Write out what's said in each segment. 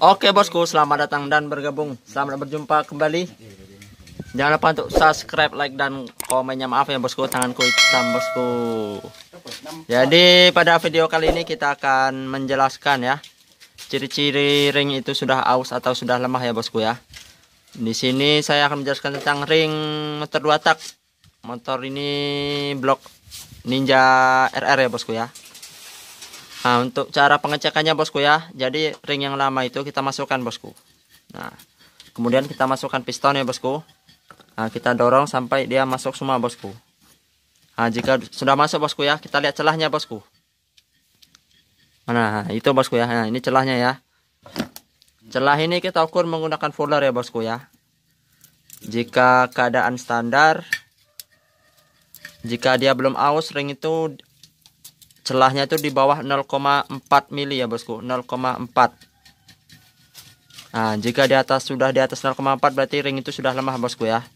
Oke bosku, selamat datang dan bergabung. Selamat berjumpa kembali. Jangan lupa untuk subscribe, like, dan komennya. Maaf ya bosku, tanganku hitam bosku. Jadi pada video kali ini kita akan menjelaskan ya. Ciri-ciri ring itu sudah aus atau sudah lemah ya bosku ya. Di sini saya akan menjelaskan tentang ring motor dua tak. Motor ini blok Ninja RR ya bosku ya. Nah, untuk cara pengecekannya bosku ya. Jadi ring yang lama itu kita masukkan bosku. Nah, kemudian kita masukkan piston ya bosku. Nah, kita dorong sampai dia masuk semua bosku. Nah, jika sudah masuk bosku ya, kita lihat celahnya bosku. Nah, itu bosku ya. Nah, ini celahnya ya. Celah ini kita ukur menggunakan fuller ya bosku ya. Jika keadaan standar, jika dia belum aus ring itu celahnya itu di bawah 0,4 mili ya bosku 0,4 nah jika di atas sudah di atas 0,4 berarti ring itu sudah lemah bosku ya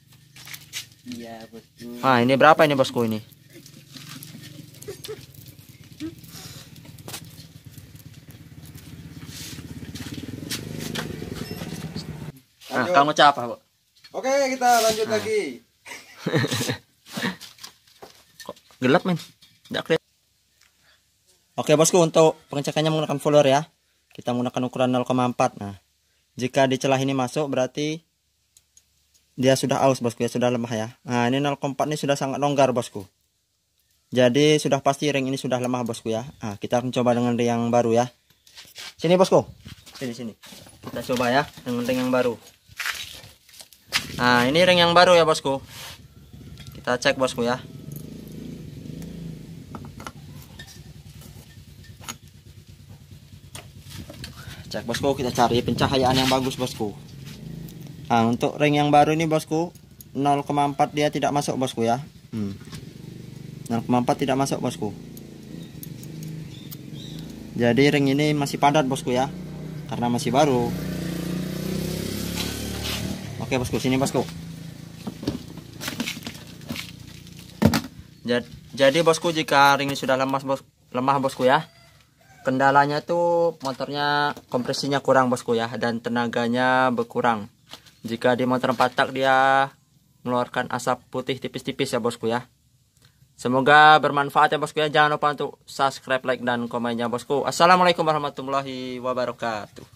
iya bosku nah ini berapa ini bosku ini Nah, kamu capa Bu? Oke, kita lanjut nah. lagi. Kok gelap, men? Enggak kelihatan. Oke bosku untuk pengecekannya menggunakan fuller ya. Kita menggunakan ukuran 0,4. Nah, jika di celah ini masuk berarti dia sudah aus bosku ya, sudah lemah ya. Nah, ini 0,4 ini sudah sangat longgar bosku. Jadi sudah pasti ring ini sudah lemah bosku ya. Nah, kita akan coba dengan ring yang baru ya. Sini bosku. Sini sini. Kita coba ya dengan ring yang baru. Nah, ini ring yang baru ya bosku. Kita cek bosku ya. cek bosku kita cari pencahayaan yang bagus bosku nah untuk ring yang baru ini bosku 0,4 dia tidak masuk bosku ya hmm. 0,4 tidak masuk bosku jadi ring ini masih padat bosku ya karena masih baru oke bosku sini bosku jadi bosku jika ring ini sudah lemas bos lemah bosku ya kendalanya tuh motornya kompresinya kurang bosku ya dan tenaganya berkurang jika di motor 4 tak dia mengeluarkan asap putih tipis-tipis ya bosku ya semoga bermanfaat ya bosku ya jangan lupa untuk subscribe like dan komennya bosku assalamualaikum warahmatullahi wabarakatuh